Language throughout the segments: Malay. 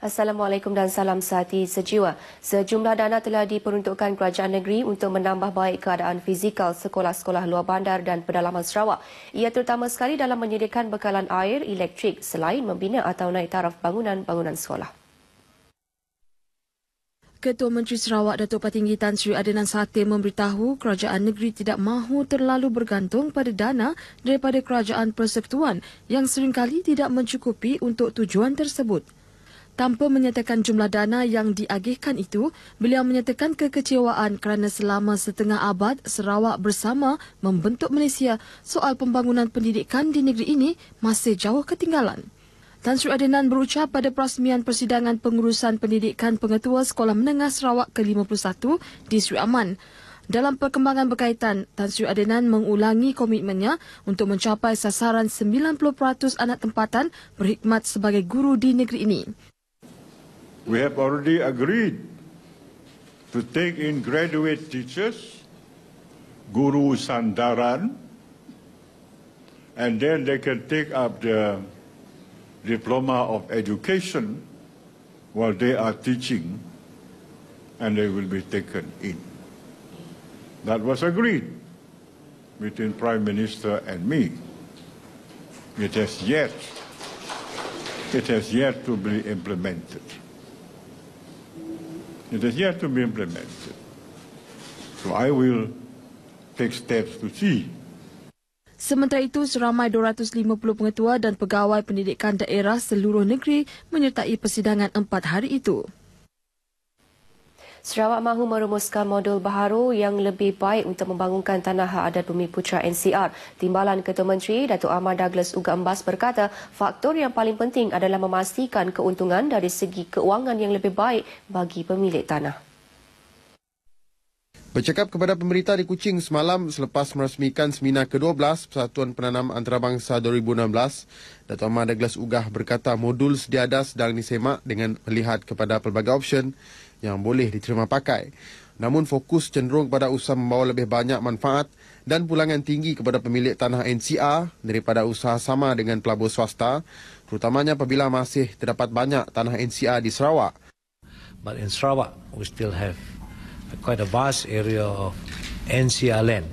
Assalamualaikum dan salam sehati sejiwa. Sejumlah dana telah diperuntukkan kerajaan negeri untuk menambah baik keadaan fizikal sekolah-sekolah luar bandar dan pedalaman Sarawak. Ia terutama sekali dalam menyediakan bekalan air, elektrik selain membina atau naik taraf bangunan-bangunan sekolah. Ketua Menteri Sarawak Datuk Patinggi Tan Sri Adnan Sate memberitahu kerajaan negeri tidak mahu terlalu bergantung pada dana daripada kerajaan persekutuan yang seringkali tidak mencukupi untuk tujuan tersebut. Tanpa menyatakan jumlah dana yang diagihkan itu, beliau menyatakan kekecewaan kerana selama setengah abad Sarawak bersama membentuk Malaysia, soal pembangunan pendidikan di negeri ini masih jauh ketinggalan. Tan Sri Adenan berucap pada perasmian persidangan pengurusan pendidikan pengetua Sekolah Menengah Sarawak ke-51 di Sri Aman. Dalam perkembangan berkaitan, Tan Sri Adenan mengulangi komitmennya untuk mencapai sasaran 90% anak tempatan berkhidmat sebagai guru di negeri ini. We have already agreed to take in graduate teachers, Guru Sandaran, and then they can take up the diploma of education while they are teaching and they will be taken in. That was agreed between Prime Minister and me. It has yet, it has yet to be implemented. It has yet to be implemented. So I will take steps to see. Sementara itu, seramai 250 pengetua dan pegawai pendidikan daerah seluruh negeri menyertai persidangan empat hari itu. Sarawak mahu merumuskan modul baharu yang lebih baik untuk membangunkan tanah hak adat bumi putra NCR. Timbalan Ketua Menteri Datuk Ahmad Douglas Uga Embas berkata, faktor yang paling penting adalah memastikan keuntungan dari segi keuangan yang lebih baik bagi pemilik tanah. Bercakap kepada pemerintah di Kuching semalam selepas meresmikan seminar ke-12 Persatuan Penanam Antarabangsa 2016, Datuk Ahmad Douglas Ugah berkata modul sedia ada sedang disemak dengan melihat kepada pelbagai option yang boleh diterima pakai. Namun fokus cenderung kepada usaha membawa lebih banyak manfaat dan pulangan tinggi kepada pemilik tanah NCA daripada usaha sama dengan pelabur swasta, terutamanya apabila masih terdapat banyak tanah NCA di Sarawak. But in Sarawak, we still have quite a vast area of NCA land.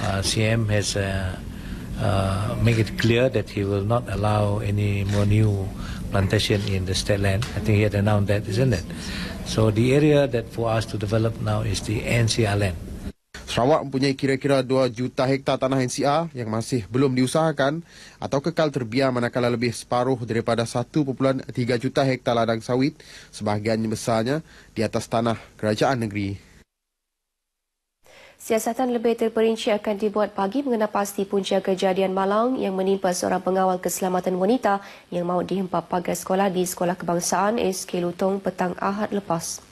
Uh, CM has uh, uh, made it clear that he will not allow any more new plantation in the state land. I think he had announced that, isn't it? So the area that for us to develop now is the NCR land. Sarawak mempunyai kira-kira 2 juta hektar tanah NCA yang masih belum diusahakan atau kekal terbiar manakala lebih separuh daripada 1.3 juta hektar ladang sawit sebahagian besarnya di atas tanah kerajaan negeri Siasatan lebih terperinci akan dibuat pagi mengenai pasti punca kejadian malang yang menimpa seorang pengawal keselamatan wanita yang mahu dihempap pagar sekolah di Sekolah Kebangsaan SK Lutong petang Ahad lepas.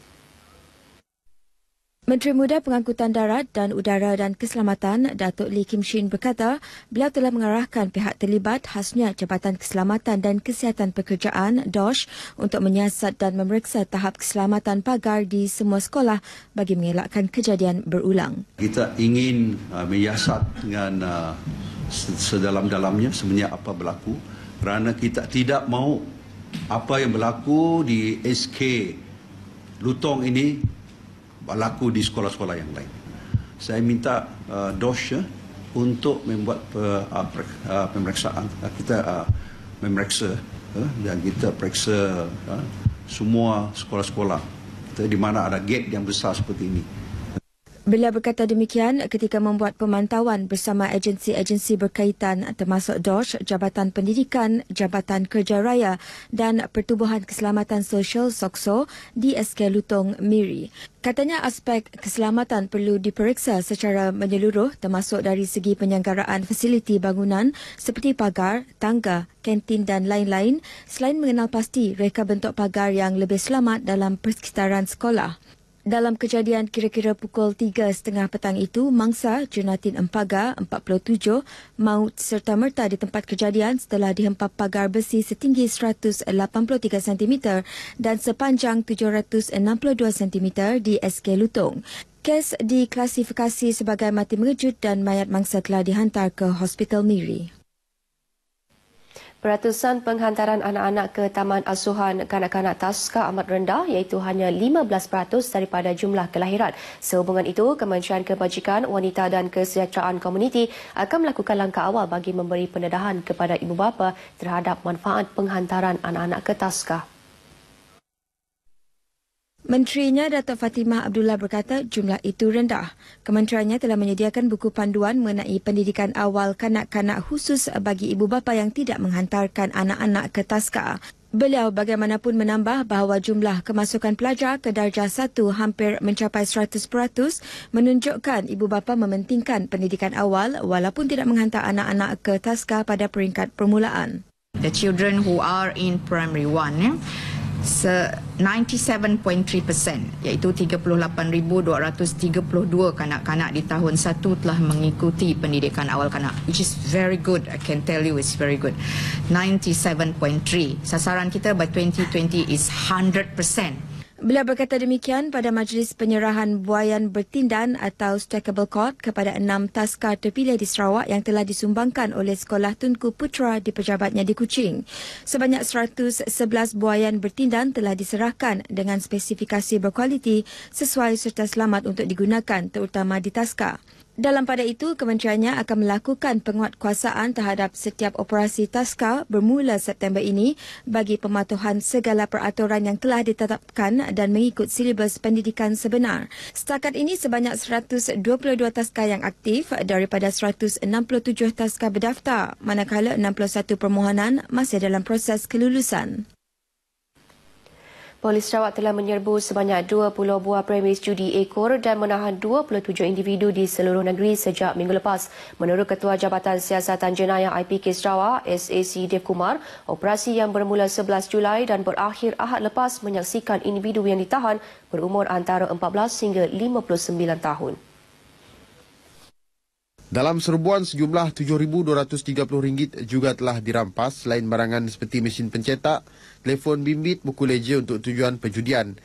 Menteri Muda Pengangkutan Darat dan Udara dan Keselamatan Datuk Lee Kim Shin berkata beliau telah mengarahkan pihak terlibat khasnya Jabatan Keselamatan dan Kesihatan Pekerjaan DOSH untuk menyiasat dan memeriksa tahap keselamatan pagar di semua sekolah bagi mengelakkan kejadian berulang. Kita ingin uh, menyiasat dengan uh, sedalam-dalamnya sebenarnya apa berlaku kerana kita tidak mahu apa yang berlaku di SK Lutong ini berlaku di sekolah-sekolah yang lain. Saya minta uh, dosya untuk membuat uh, uh, pemeriksaan. Uh, kita uh, memeriksa uh, dan kita periksa uh, semua sekolah-sekolah di mana ada gate yang besar seperti ini. Beliau berkata demikian ketika membuat pemantauan bersama agensi-agensi berkaitan termasuk DOSH, Jabatan Pendidikan, Jabatan Kerja Raya dan Pertubuhan Keselamatan Sosial SOKSO di SK Lutong, Miri. Katanya aspek keselamatan perlu diperiksa secara menyeluruh termasuk dari segi penyelenggaraan fasiliti bangunan seperti pagar, tangga, kantin dan lain-lain selain mengenal pasti reka bentuk pagar yang lebih selamat dalam persekitaran sekolah. Dalam kejadian kira-kira pukul 3.30 petang itu, mangsa Junatin Empaga, 47, maut serta merta di tempat kejadian setelah dihempap pagar besi setinggi 183 cm dan sepanjang 762 cm di SK Lutong. Kes diklasifikasi sebagai mati mengejut dan mayat mangsa telah dihantar ke Hospital Miri. Peratusan penghantaran anak-anak ke Taman Asuhan Kanak-kanak Taska amat rendah iaitu hanya 15% daripada jumlah kelahiran. Sehubungan itu, Kementerian Kebajikan, Wanita dan Kesejahteraan Komuniti akan melakukan langkah awal bagi memberi pendedahan kepada ibu bapa terhadap manfaat penghantaran anak-anak ke Taska. Menterinya Dato' Fatimah Abdullah berkata jumlah itu rendah. Kementeriannya telah menyediakan buku panduan mengenai pendidikan awal kanak-kanak khusus bagi ibu bapa yang tidak menghantarkan anak-anak ke taska. Beliau bagaimanapun menambah bahawa jumlah kemasukan pelajar ke darjah 1 hampir mencapai 100% menunjukkan ibu bapa mementingkan pendidikan awal walaupun tidak menghantar anak-anak ke taska pada peringkat permulaan. The children who are in primary One. Eh, se 97.3% iaitu 38232 kanak-kanak di tahun 1 telah mengikuti pendidikan awal kanak which is very good i can tell you is very good 97.3 sasaran kita by 2020 is 100% Beliau berkata demikian pada majlis penyerahan buayan bertindan atau stackable court kepada enam taskar terpilih di Sarawak yang telah disumbangkan oleh Sekolah Tunku Putra di pejabatnya di Kuching. Sebanyak 111 buayan bertindan telah diserahkan dengan spesifikasi berkualiti sesuai serta selamat untuk digunakan terutama di taskar. Dalam pada itu, kementeriannya akan melakukan penguatkuasaan terhadap setiap operasi TASKA bermula September ini bagi pematuhan segala peraturan yang telah ditetapkan dan mengikut silibus pendidikan sebenar. Setakat ini, sebanyak 122 TASKA yang aktif daripada 167 TASKA berdaftar, manakala 61 permohonan masih dalam proses kelulusan. Polis Sarawak telah menyerbu sebanyak 20 buah premis judi ekor dan menahan 27 individu di seluruh negeri sejak minggu lepas. Menurut Ketua Jabatan Siasatan Jenayah IPK Sarawak, SAC Dev Kumar, operasi yang bermula 11 Julai dan berakhir ahad lepas menyaksikan individu yang ditahan berumur antara 14 hingga 59 tahun. Dalam serbuan sejumlah RM7,230 juga telah dirampas selain barangan seperti mesin pencetak, telefon bimbit, buku leja untuk tujuan perjudian.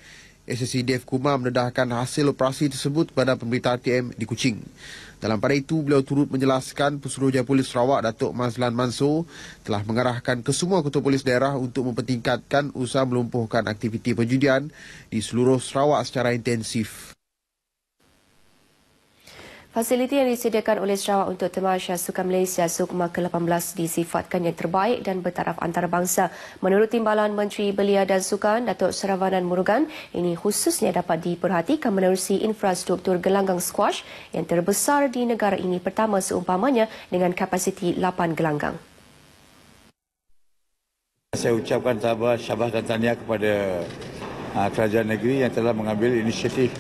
SSC Dev Kuma mendedahkan hasil operasi tersebut kepada pemberita RTM di Kuching. Dalam pada itu, beliau turut menjelaskan Pesuruhjaya Polis Sarawak Datuk Mazlan Mansor telah mengarahkan ke semua ketua polis daerah untuk mempertingkatkan usaha melumpuhkan aktiviti perjudian di seluruh Sarawak secara intensif. Fasiliti yang disediakan oleh Sarawak untuk temasya Sukan Malaysia Sukma ke-18 disifatkan yang terbaik dan bertaraf antarabangsa. Menurut Timbalan Menteri Belia dan Sukan, Datuk Saravanan Murugan, ini khususnya dapat diperhatikan menerusi infrastruktur gelanggang squash yang terbesar di negara ini pertama seumpamanya dengan kapasiti 8 gelanggang. Saya ucapkan tabah syabas dan tanya kepada ah, kerajaan negeri yang telah mengambil inisiatif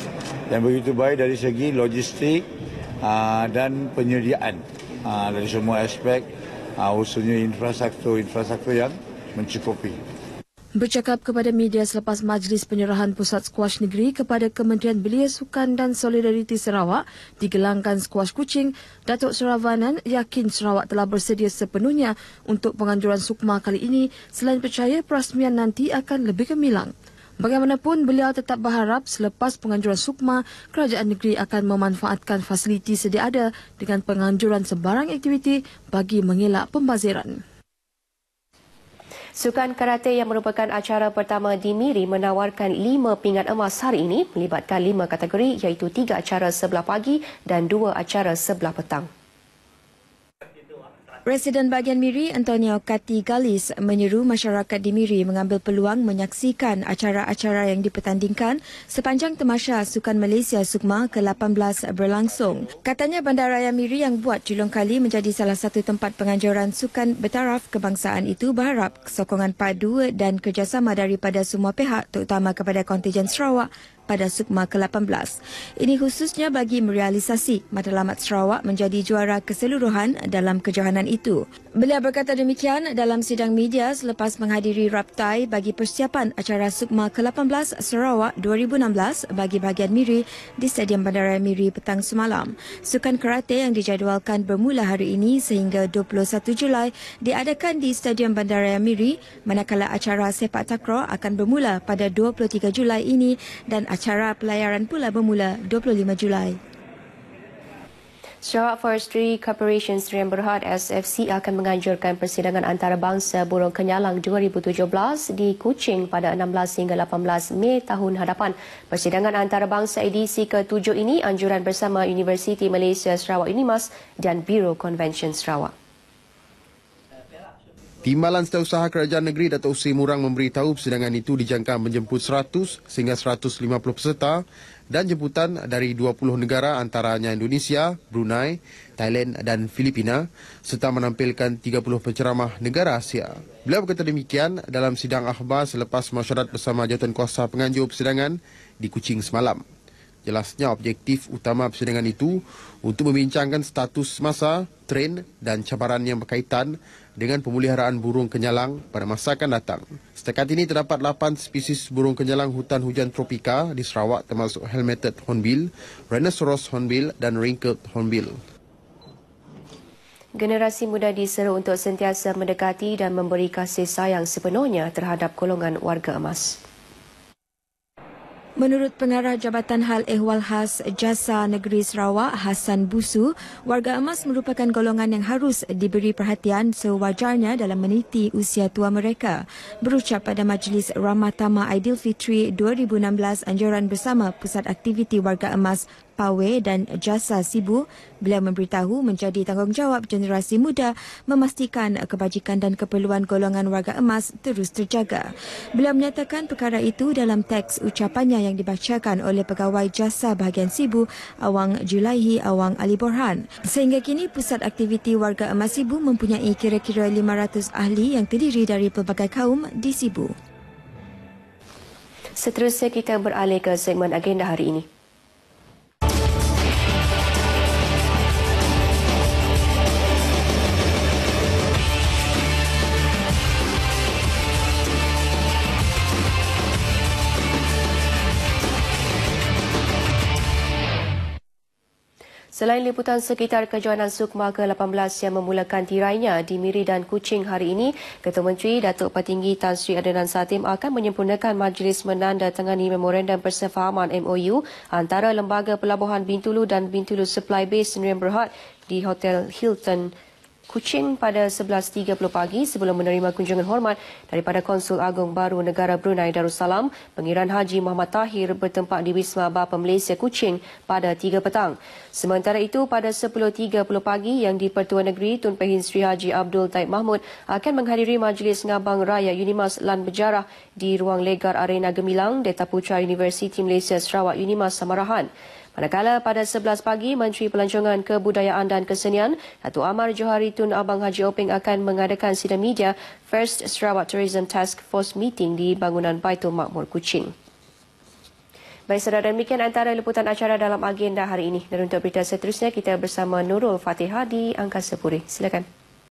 yang begitu baik dari segi logistik, Ah, dan penyediaan ah, dari semua aspek ah, khususnya infrastruktur-infrastruktur yang mencukupi. Bercakap kepada media selepas majlis penyerahan pusat squash negeri kepada Kementerian Belia Sukan dan Solidariti Sarawak digelangkan squash kucing, Datuk Saravanan yakin Sarawak telah bersedia sepenuhnya untuk penganjuran sukma kali ini selain percaya perasmian nanti akan lebih gemilang. Bagaimanapun, beliau tetap berharap selepas penganjuran SUKMA, kerajaan negeri akan memanfaatkan fasiliti sedia ada dengan penganjuran sebarang aktiviti bagi mengelak pembaziran. Sukan Karate yang merupakan acara pertama di Miri menawarkan lima pingat emas hari ini melibatkan lima kategori iaitu tiga acara sebelah pagi dan dua acara sebelah petang. Presiden bahagian Miri Antonio Kati Galis menyeru masyarakat di Miri mengambil peluang menyaksikan acara-acara yang dipertandingkan sepanjang temasya Sukan Malaysia Sukma ke-18 berlangsung. Katanya Bandaraya Miri yang buat julung kali menjadi salah satu tempat penganjuran sukan bertaraf kebangsaan itu berharap sokongan padu dan kerjasama daripada semua pihak terutama kepada kontijen Sarawak pada Sukma ke-18. Ini khususnya bagi merealisasi matlamat Sarawak menjadi juara keseluruhan dalam kejohanan itu. Beliau berkata demikian dalam sidang media selepas menghadiri raptai bagi persiapan acara Sukma ke-18 Sarawak 2016 bagi bahagian Miri di Stadium Bandaraya Miri petang semalam. Sukan karate yang dijadualkan bermula hari ini sehingga 21 Julai diadakan di Stadium Bandaraya Miri manakala acara sepak takraw akan bermula pada 23 Julai ini dan acara pelayaran pula bermula 25 Julai. Sarawak Forestry Corporation Seri yang Berhad SFC akan menganjurkan persidangan antarabangsa burung kenyalang 2017 di Kuching pada 16 hingga 18 Mei tahun hadapan. Persidangan antarabangsa edisi ke-7 ini anjuran bersama Universiti Malaysia Sarawak Unimas dan Biro Convention Sarawak. Timbalan Setiausaha Kerajaan Negeri Datuk Seri Murang memberitahu persidangan itu dijangka menjemput 100 sehingga 150 peserta dan jemputan dari 20 negara antaranya Indonesia, Brunei, Thailand dan Filipina serta menampilkan 30 penceramah negara Asia. Beliau berkata demikian dalam sidang akhbar selepas masyarakat bersama jawatan kuasa penganjur persidangan di Kuching semalam. Jelasnya objektif utama persidangan itu untuk membincangkan status masa, tren dan cabaran yang berkaitan dengan pemuliharaan burung kenyalang pada masa akan datang. Setakat ini terdapat 8 spesies burung kenyalang hutan hujan tropika di Sarawak termasuk helmeted hornbill, rhinoceros hornbill dan wrinkled hornbill. Generasi muda diseru untuk sentiasa mendekati dan memberi kasih sayang sepenuhnya terhadap golongan warga emas. Menurut pengarah Jabatan Hal Ehwal Khas Jasa Negeri Sarawak, Hasan Busu, warga emas merupakan golongan yang harus diberi perhatian sewajarnya dalam meniti usia tua mereka. Berucap pada Majlis Ramah Aidilfitri 2016 Anjuran Bersama Pusat Aktiviti Warga Emas Pawe dan Jasa Sibu. Beliau memberitahu menjadi tanggungjawab generasi muda memastikan kebajikan dan keperluan golongan warga emas terus terjaga. Beliau menyatakan perkara itu dalam teks ucapannya yang dibacakan oleh pegawai jasa bahagian Sibu, Awang Julaihi Awang Ali Borhan. Sehingga kini pusat aktiviti warga emas Sibu mempunyai kira-kira 500 ahli yang terdiri dari pelbagai kaum di Sibu. Seterusnya kita beralih ke segmen agenda hari ini. Selain liputan sekitar kejohanan Sukma ke-18 yang memulakan tirainya di Miri dan Kuching hari ini, Ketua Menteri Datuk Petinggi Tan Sri Adnan Satim akan menyempurnakan majlis menanda tangani memorandum persefahaman MOU antara Lembaga Pelabuhan Bintulu dan Bintulu Supply Base Nurian Berhad di Hotel Hilton Kuching pada 11.30 pagi sebelum menerima kunjungan hormat daripada Konsul Agung Baru Negara Brunei Darussalam, Pengiran Haji Muhammad Tahir bertempat di Wisma Bapa Malaysia Kuching pada 3 petang. Sementara itu, pada 10.30 pagi yang di Pertuan Negeri, Tun Pahin Sri Haji Abdul Taib Mahmud akan menghadiri Majlis Ngabang Raya Unimas Lan Bejarah di Ruang Legar Arena Gemilang, Deta Putra Universiti Malaysia Sarawak Unimas Samarahan. Manakala pada 11 pagi, Menteri Pelancongan Kebudayaan dan Kesenian, Datuk Amar Johari Tun Abang Haji Oping akan mengadakan sidang media First Sarawak Tourism Task Force Meeting di bangunan Baitul Makmur, Kuching. Baik, saudara, demikian antara liputan acara dalam agenda hari ini. Dan untuk berita seterusnya, kita bersama Nurul Fatihah di Angkasa Puri. Silakan.